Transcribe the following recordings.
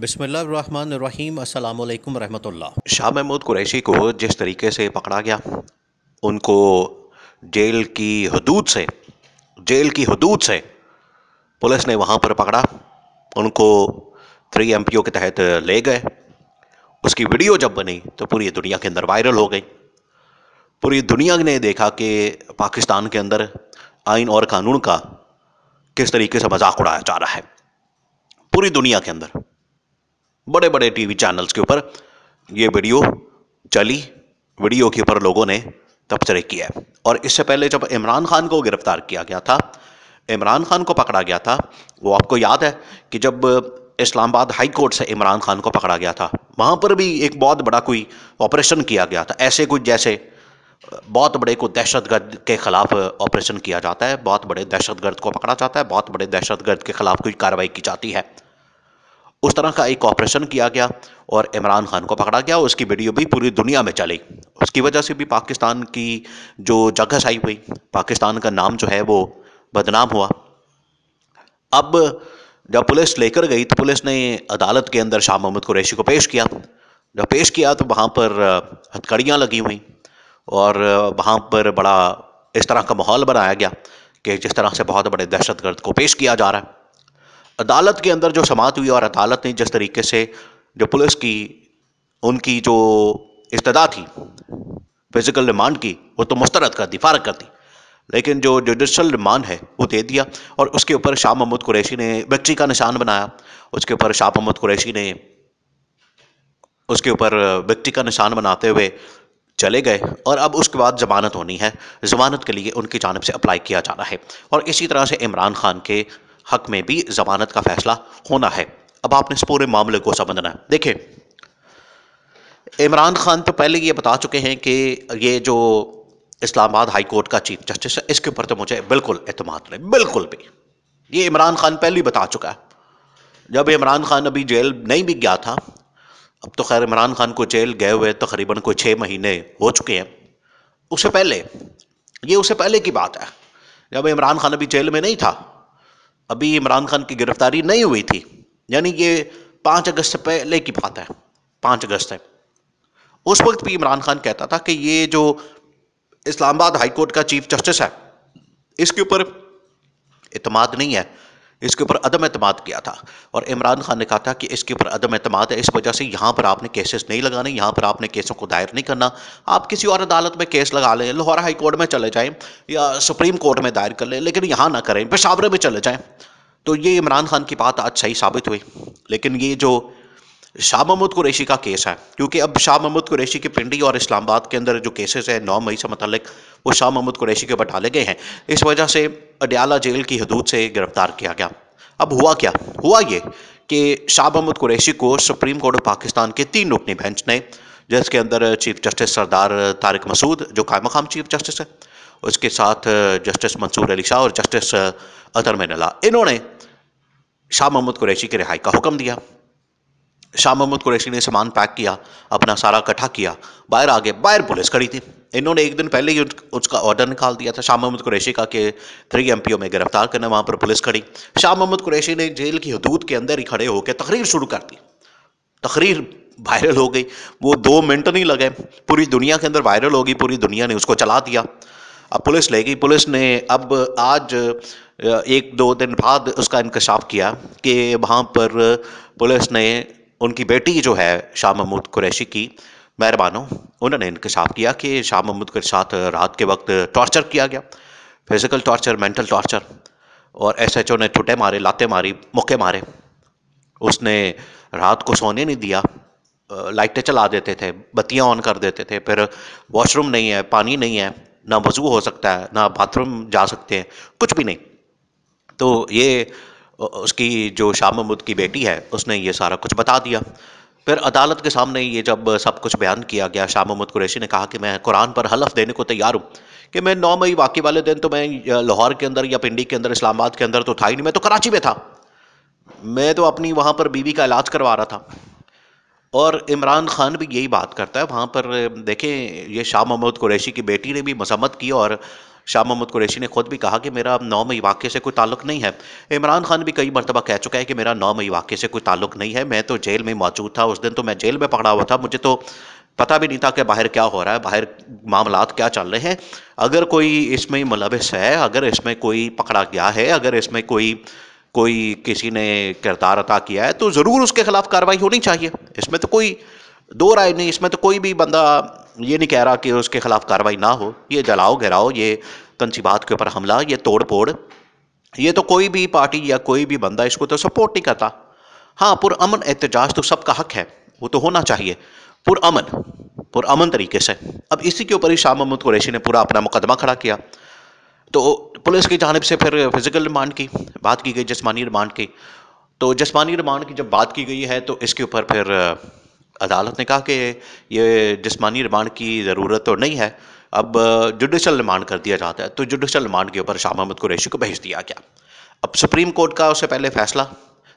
बसमीम अल्लाम शाह महमूद कुरैशी को जिस तरीके से पकड़ा गया उनको जेल की हदूद से जेल की हदूद से पुलिस ने वहाँ पर पकड़ा उनको थ्री एम के तहत ले गए उसकी वीडियो जब बनी तो पूरी दुनिया के अंदर वायरल हो गई पूरी दुनिया ने देखा कि पाकिस्तान के अंदर आइन और कानून का किस तरीके से मजाक उड़ाया जा रहा है पूरी दुनिया के अंदर बड़े बड़े टीवी चैनल्स के ऊपर ये वीडियो चली वीडियो के ऊपर लोगों ने तबसरे किया और इससे पहले जब इमरान खान को गिरफ्तार किया गया था इमरान खान को पकड़ा गया था वो आपको याद है कि जब इस्लामाबाद हाई कोर्ट से इमरान खान को पकड़ा गया था वहाँ पर भी एक बहुत बड़ा कोई ऑपरेशन किया गया था ऐसे कुछ जैसे बहुत बड़े को दहशतगर्द के ख़िलाफ़ ऑपरेशन किया जाता है बहुत बड़े दहशतगर्द को पकड़ा जाता है बहुत बड़े दहशतगर्द के ख़िलाफ़ कोई कार्रवाई की जाती है उस तरह का एक ऑपरेशन किया गया और इमरान खान को पकड़ा गया उसकी वीडियो भी पूरी दुनिया में चली उसकी वजह से भी पाकिस्तान की जो जगह साई हुई पाकिस्तान का नाम जो है वो बदनाम हुआ अब जब पुलिस लेकर गई तो पुलिस ने अदालत के अंदर शाह मोहम्मद कुरैशी को पेश किया जब पेश किया तो वहाँ पर हथकड़ियाँ लगी हुई और वहाँ पर बड़ा इस तरह का माहौल बनाया गया कि जिस तरह से बहुत बड़े दहशतगर्द को पेश किया जा रहा है अदालत के अंदर जो समात हुई और अदालत ने जिस तरीके से जो पुलिस की उनकी जो इस्तदा थी फिज़िकल रिमांड की वो तो मुस्तरद कर दी फारग कर दी लेकिन जो जुडिशल रिमांड है वो दे दिया और उसके ऊपर शाह महमूद कुरैशी ने विक्ट्री का निशान बनाया उसके ऊपर शाह महमूद कुरैशी ने उसके ऊपर विक्ट्री का निशान बनाते हुए चले गए और अब उसके बाद जमानत होनी है जमानत के लिए उनकी जानब से अप्लाई किया जाना है और इसी तरह से इमरान खान के हक में भी जमानत का फैसला होना है अब आपने इस पूरे मामले को समझना है देखिए इमरान खान तो पहले ये बता चुके हैं कि ये जो इस्लामाबाद हाई कोर्ट का चीफ जस्टिस है इसके ऊपर तो मुझे बिल्कुल अतमाद नहीं बिल्कुल भी ये इमरान खान पहले ही बता चुका है जब इमरान खान अभी जेल नहीं भी गया था अब तो खैर इमरान खान को जेल गए हुए तकरीबन कोई छः महीने हो चुके हैं उससे पहले ये उससे पहले की बात है जब इमरान खान अभी जेल में नहीं था अभी इमरान खान की गिरफ्तारी नहीं हुई थी यानी ये पाँच अगस्त से पहले की बात है पाँच अगस्त है उस वक्त भी इमरान खान कहता था कि ये जो इस्लामाबाद हाईकोर्ट का चीफ जस्टिस है इसके ऊपर इतमाद नहीं है इसके ऊपर अदम अतमाद किया था और इमरान खान ने कहा था कि इसके ऊपर अदम अतमाद है इस वजह से यहाँ पर आपने केसेस नहीं लगाने यहाँ पर आपने केसों को दायर नहीं करना आप किसी और अदालत में केस लगा लें लाहौर हाई कोर्ट में चले जाएँ या सुप्रीम कोर्ट में दायर कर लें लेकिन यहाँ ना करें पेशावरे में चले जाएँ तो ये इमरान खान की बात आज सही साबित हुई लेकिन ये जो शाह महमूद कुरैशी का केस है क्योंकि अब शाह महमूद कुरैशी की पिंडी और इस्लामाबाद के अंदर जो केसेस हैं नौ मई से मतलब वो शाह महमूद कुरैशी के ऊपर डाले गए हैं इस वजह से अडयाला जेल की हदूद से गिरफ्तार किया गया अब हुआ क्या हुआ ये कि शाह महमूद कुरैशी को सुप्रीम कोर्ट ऑफ पाकिस्तान के तीन रुकनी बेंच ने जिसके अंदर चीफ जस्टिस सरदार तारिक मसूद जो कायम खाम चीफ जस्टिस है उसके साथ जस्टिस मंसूर अली शाह और जस्टिस अतर मेनला इन्होंने शाह महमूद कुरैशी की रिहाई का हुक्म दिया शाह महमूद कुरैशी ने सामान पैक किया अपना सारा इकट्ठा किया बाहर आ गए बाहर पुलिस खड़ी थी इन्होंने एक दिन पहले ही उसका ऑर्डर निकाल दिया था शाह महमूद कुरैशी का कि थ्री एम में गिरफ्तार करना वहाँ पर पुलिस खड़ी शाह महमूद कुरैशी ने जेल की हदूद के अंदर ही खड़े होकर तकरीर शुरू कर दी तकरीर वायरल हो गई वो दो मिनट नहीं लगे पूरी दुनिया के अंदर वायरल हो गई पूरी दुनिया ने उसको चला दिया अब पुलिस ले गई पुलिस ने अब आज एक दो दिन बाद उसका इंकशाफ किया कि वहाँ पर पुलिस ने उनकी बेटी जो है शाह महमूद कुरैशी की मेहरबानों उन्होंने इंकशाफ किया कि शाह महमूद के साथ रात के वक्त टॉर्चर किया गया फिज़िकल टॉर्चर मेंटल टॉर्चर और एस एच ओ ने ठुटे मारे लाते मारी मुक्के मारे उसने रात को सोने नहीं दिया लाइटें चला देते थे बत्तियाँ ऑन कर देते थे फिर वॉशरूम नहीं है पानी नहीं है ना वजू हो सकता है ना बाथरूम जा सकते हैं कुछ भी नहीं तो ये उसकी जो शाह महमूद की बेटी है उसने ये सारा कुछ बता दिया फिर अदालत के सामने ये जब सब कुछ बयान किया गया शाह महमूद कुरैशी ने कहा कि मैं कुरान पर हलफ देने को तैयार हूँ कि मैं नौ मई वाकई वाले दिन तो मैं लाहौर के अंदर या पिंडी के अंदर इस्लामाबाद के अंदर तो था ही नहीं मैं तो कराची में था मैं तो अपनी वहाँ पर बीवी का इलाज करवा रहा था और इमरान खान भी यही बात करता है वहाँ पर देखें ये शाह महमूद कुरैशी की बेटी ने भी मसम्मत की और शाह महमूद कुरैशी ने खुद भी कहा कि मेरा नौ मई वाक्य से कोई ताल्लुक नहीं है इमरान खान भी कई मरतबा कह चुका है कि मेरा नौ मई वाक्य से कोई ताल्लुक नहीं है मैं तो जेल में मौजूद था उस दिन तो मैं जेल में पकड़ा हुआ था मुझे तो पता भी नहीं था कि बाहर क्या हो रहा है बाहर मामला क्या चल रहे हैं अगर कोई इसमें मुलविस है अगर इसमें कोई पकड़ा गया है अगर इसमें कोई कोई किसी ने किरदार अदा किया है तो ज़रूर उसके खिलाफ कार्रवाई होनी चाहिए इसमें तो कोई दो राय नहीं इसमें तो कोई भी बंदा ये नहीं कह रहा कि उसके खिलाफ कार्रवाई ना हो ये जलाओ गिराओ ये तनसीबात के ऊपर हमला ये तोड़ फोड़ ये तो कोई भी पार्टी या कोई भी बंदा इसको तो सपोर्ट नहीं करता हाँ पुरान एहतजाज तो सबका हक है वो तो होना चाहिए पुरमन पुरान तरीके से अब इसी के ऊपर ही शाह महमूद कुरैशी ने पूरा अपना मुकदमा खड़ा किया तो पुलिस की जानब से फिर फिज़िकल रिमांड की बात की गई जिसमानी रिमांड की तो जिसमानी रिमांड की जब बात की गई है तो इसके ऊपर फिर अदालत ने कहा कि ये जिसमानी रिमांड की ज़रूरत तो नहीं है अब जुडिशल रिमांड कर दिया जाता है तो जुडिशल रिमांड के ऊपर शाह महमद कुरैशी को भेज दिया गया अब सुप्रीम कोर्ट का उससे पहले फैसला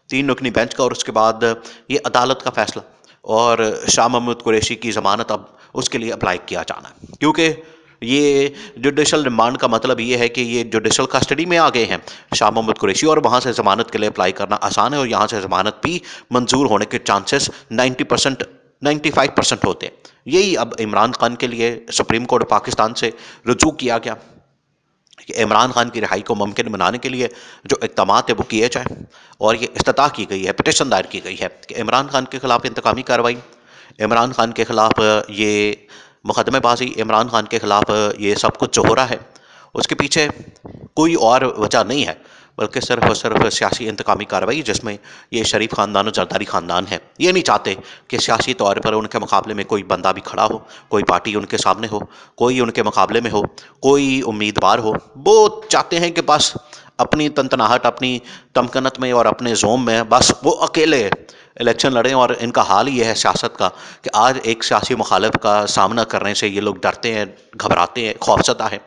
तीन रुकनी बेंच का और उसके बाद ये अदालत का फैसला और शाह महमूद कुरैशी की ज़मानत अब उसके लिए अप्लाई किया जाना है क्योंकि ये जुडिशल रिमांड का मतलब ये है कि ये जुडिशल कस्टडी में आ गए हैं शाह मोहम्मद कुरैशी और वहाँ से ज़मानत के लिए अप्लाई करना आसान है और यहाँ से ज़मानत भी मंजूर होने के chances 90 percent ninety five percent होते हैं यही अब इमरान खान के लिए सुप्रीम कोर्ट पाकिस्तान से रजू किया गया कि इमरान खान की रिहाई को मुमकिन बनाने के लिए जो इकदाम है वो किए जाए और ये इस्तः की गई है पटिशन दायर की गई है कि इमरान खान के ख़िलाफ़ इंतकामी कार्रवाई इमरान खान के ख़िलाफ़ ये मुकदमेबाजी इमरान खान के ख़िलाफ़ ये सब कुछ जो हो रहा है उसके पीछे कोई और वजह नहीं है बल्कि सिर्फ और सिर्फ सियासी इंतकामी कार्रवाई जिसमें ये शरीफ ख़ानदान और जरदारी ख़ानदान है ये नहीं चाहते कि सियासी तौर पर उनके मुकाबले में कोई बंदा भी खड़ा हो कोई पार्टी उनके सामने हो कोई उनके मुकाबले में हो कोई उम्मीदवार हो वो चाहते हैं कि बस अपनी तनतनाहट अपनी तमकनत में और अपने जोम में बस वो अकेले इलेक्शन लड़ें और इनका हाल ही है सियासत का कि आज एक सियासी मुखालफ का सामना करने से ये लोग डरते हैं घबराते हैं खौफजदा है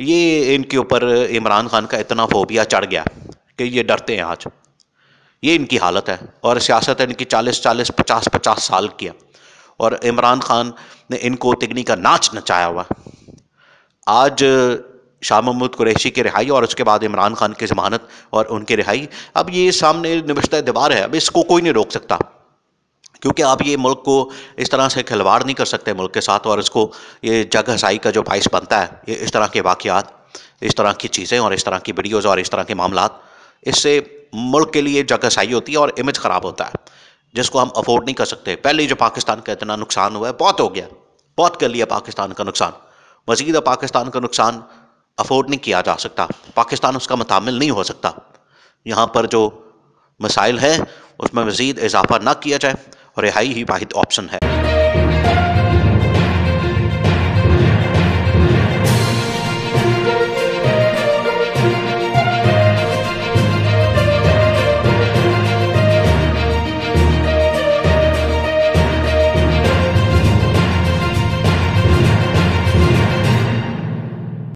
ये इनके ऊपर इमरान खान का इतना फोबिया चढ़ गया कि ये डरते हैं आज ये इनकी हालत है और सियासत इनकी चालीस चालीस पचास पचास साल की है और इमरान खान ने इनको तिगनी का नाच नचाया हुआ आज शाह महमूद कुरैशी की रिहाई और उसके बाद इमरान खान की जमानत और उनकी रिहाई अब ये सामने नवशत दीवार है अब इसको कोई नहीं रोक सकता क्योंकि आप ये मुल्क को इस तरह से खिलवाड़ नहीं कर सकते मुल्क के साथ और इसको ये जग हसाई का जो बाइस बनता है ये इस तरह के वाक़ात इस तरह की चीज़ें और इस तरह की वीडियोज़ और इस तरह के मामला इससे मुल्क के लिए जगह सही होती है और इमेज ख़राब होता है जिसको हम अफोर्ड नहीं कर सकते पहले जो पाकिस्तान का इतना नुकसान हुआ है बहुत हो गया बहुत कर लिया पाकिस्तान का नुकसान मजीद पाकिस्तान का नुकसान अफोर्ड नहीं किया जा सकता पाकिस्तान उसका मुतामिल नहीं हो सकता यहाँ पर जो मसाइल है उसमें मज़ीद इजाफा ना किया जाए और रिहाई ही वाहिद ऑप्शन है